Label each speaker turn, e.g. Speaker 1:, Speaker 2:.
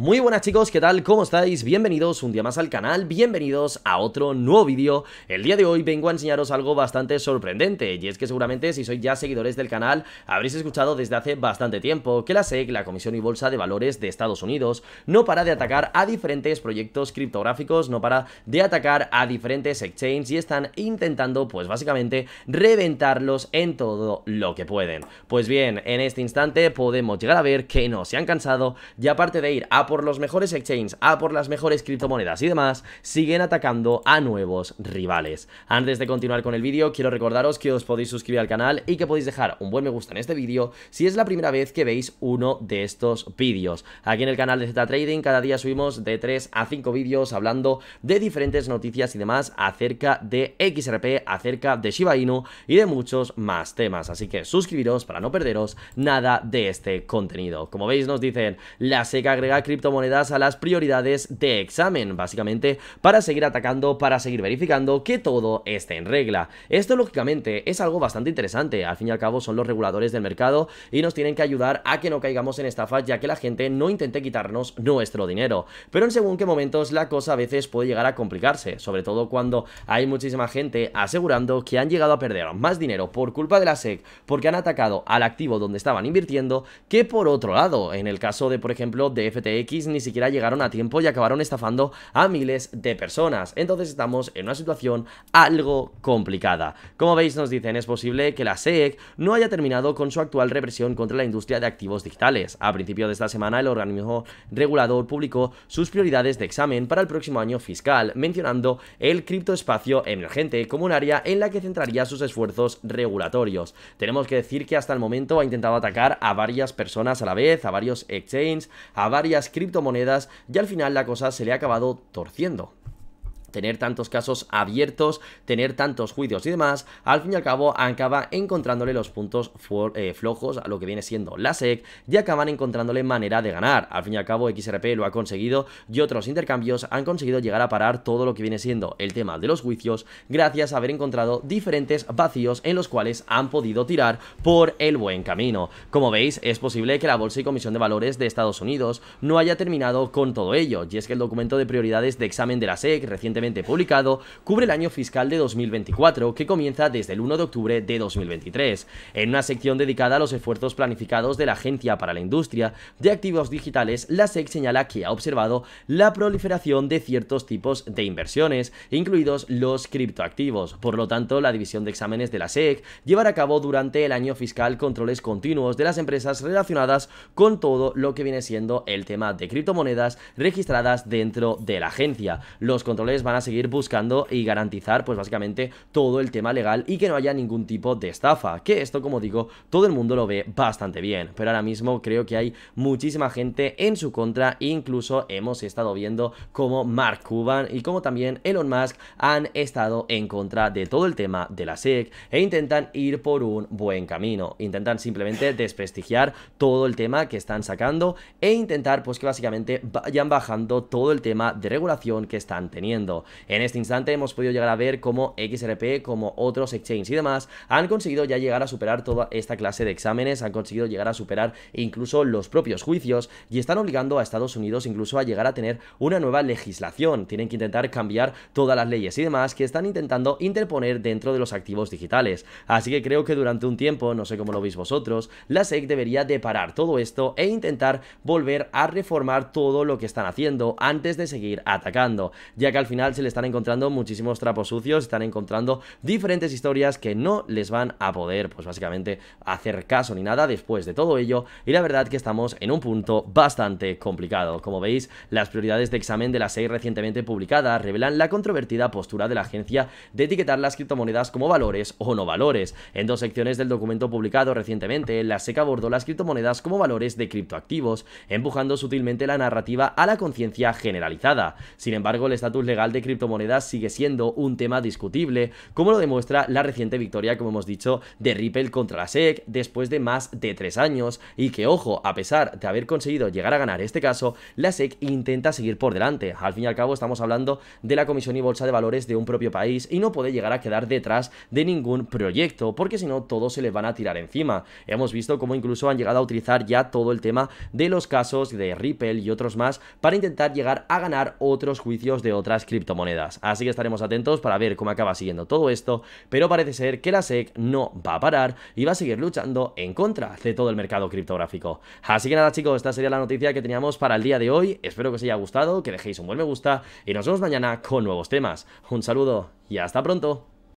Speaker 1: Muy buenas chicos, ¿qué tal? ¿Cómo estáis? Bienvenidos un día más al canal, bienvenidos a otro nuevo vídeo. El día de hoy vengo a enseñaros algo bastante sorprendente y es que seguramente si sois ya seguidores del canal habréis escuchado desde hace bastante tiempo que la SEC, la Comisión y Bolsa de Valores de Estados Unidos, no para de atacar a diferentes proyectos criptográficos, no para de atacar a diferentes exchanges y están intentando pues básicamente reventarlos en todo lo que pueden. Pues bien, en este instante podemos llegar a ver que no se han cansado y aparte de ir a por los mejores exchanges, a por las mejores criptomonedas y demás, siguen atacando a nuevos rivales. Antes de continuar con el vídeo, quiero recordaros que os podéis suscribir al canal y que podéis dejar un buen me gusta en este vídeo si es la primera vez que veis uno de estos vídeos. Aquí en el canal de Z Trading cada día subimos de 3 a 5 vídeos hablando de diferentes noticias y demás acerca de XRP, acerca de Shiba Inu y de muchos más temas. Así que suscribiros para no perderos nada de este contenido. Como veis nos dicen, la seca agrega criptomonedas criptomonedas a las prioridades de examen, básicamente para seguir atacando, para seguir verificando que todo esté en regla. Esto lógicamente es algo bastante interesante, al fin y al cabo son los reguladores del mercado y nos tienen que ayudar a que no caigamos en estafas ya que la gente no intente quitarnos nuestro dinero. Pero en según qué momentos la cosa a veces puede llegar a complicarse, sobre todo cuando hay muchísima gente asegurando que han llegado a perder más dinero por culpa de la SEC porque han atacado al activo donde estaban invirtiendo que por otro lado, en el caso de por ejemplo de FTX ni siquiera llegaron a tiempo y acabaron estafando a miles de personas. Entonces estamos en una situación algo complicada. Como veis nos dicen, es posible que la SEC no haya terminado con su actual represión contra la industria de activos digitales. A principio de esta semana el organismo regulador publicó sus prioridades de examen para el próximo año fiscal, mencionando el criptoespacio emergente como un área en la que centraría sus esfuerzos regulatorios. Tenemos que decir que hasta el momento ha intentado atacar a varias personas a la vez, a varios exchanges, a varias criptomonedas y al final la cosa se le ha acabado torciendo tener tantos casos abiertos, tener tantos juicios y demás, al fin y al cabo acaba encontrándole los puntos eh, flojos a lo que viene siendo la SEC y acaban encontrándole manera de ganar. Al fin y al cabo XRP lo ha conseguido y otros intercambios han conseguido llegar a parar todo lo que viene siendo el tema de los juicios gracias a haber encontrado diferentes vacíos en los cuales han podido tirar por el buen camino. Como veis, es posible que la Bolsa y Comisión de Valores de Estados Unidos no haya terminado con todo ello y es que el documento de prioridades de examen de la SEC reciente publicado, cubre el año fiscal de 2024, que comienza desde el 1 de octubre de 2023, en una sección dedicada a los esfuerzos planificados de la Agencia para la Industria de Activos Digitales, la SEC señala que ha observado la proliferación de ciertos tipos de inversiones, incluidos los criptoactivos. Por lo tanto, la División de Exámenes de la SEC llevará a cabo durante el año fiscal controles continuos de las empresas relacionadas con todo lo que viene siendo el tema de criptomonedas registradas dentro de la agencia. Los controles van a seguir buscando y garantizar pues básicamente todo el tema legal y que no haya ningún tipo de estafa, que esto como digo todo el mundo lo ve bastante bien, pero ahora mismo creo que hay muchísima gente en su contra, incluso hemos estado viendo como Mark Cuban y como también Elon Musk han estado en contra de todo el tema de la SEC e intentan ir por un buen camino, intentan simplemente desprestigiar todo el tema que están sacando e intentar pues que básicamente vayan bajando todo el tema de regulación que están teniendo. En este instante hemos podido llegar a ver cómo XRP, como otros exchanges y demás, han conseguido ya llegar a superar toda esta clase de exámenes, han conseguido llegar a superar incluso los propios juicios y están obligando a Estados Unidos incluso a llegar a tener una nueva legislación. Tienen que intentar cambiar todas las leyes y demás que están intentando interponer dentro de los activos digitales. Así que creo que durante un tiempo, no sé cómo lo veis vosotros, la SEC debería de parar todo esto e intentar volver a reformar todo lo que están haciendo antes de seguir atacando, ya que al final se le están encontrando muchísimos trapos sucios, están encontrando diferentes historias que no les van a poder, pues básicamente, hacer caso ni nada después de todo ello. Y la verdad que estamos en un punto bastante complicado. Como veis, las prioridades de examen de la seis recientemente publicadas revelan la controvertida postura de la agencia de etiquetar las criptomonedas como valores o no valores. En dos secciones del documento publicado recientemente, la SEC abordó las criptomonedas como valores de criptoactivos, empujando sutilmente la narrativa a la conciencia generalizada. Sin embargo, el estatus legal de criptomonedas sigue siendo un tema discutible, como lo demuestra la reciente victoria, como hemos dicho, de Ripple contra la SEC después de más de tres años y que, ojo, a pesar de haber conseguido llegar a ganar este caso, la SEC intenta seguir por delante. Al fin y al cabo estamos hablando de la Comisión y Bolsa de Valores de un propio país y no puede llegar a quedar detrás de ningún proyecto, porque si no todos se les van a tirar encima. Hemos visto cómo incluso han llegado a utilizar ya todo el tema de los casos de Ripple y otros más para intentar llegar a ganar otros juicios de otras criptomonedas monedas Así que estaremos atentos para ver cómo acaba siguiendo todo esto, pero parece ser que la SEC no va a parar y va a seguir luchando en contra de todo el mercado criptográfico. Así que nada chicos, esta sería la noticia que teníamos para el día de hoy. Espero que os haya gustado, que dejéis un buen me gusta y nos vemos mañana con nuevos temas. Un saludo y hasta pronto.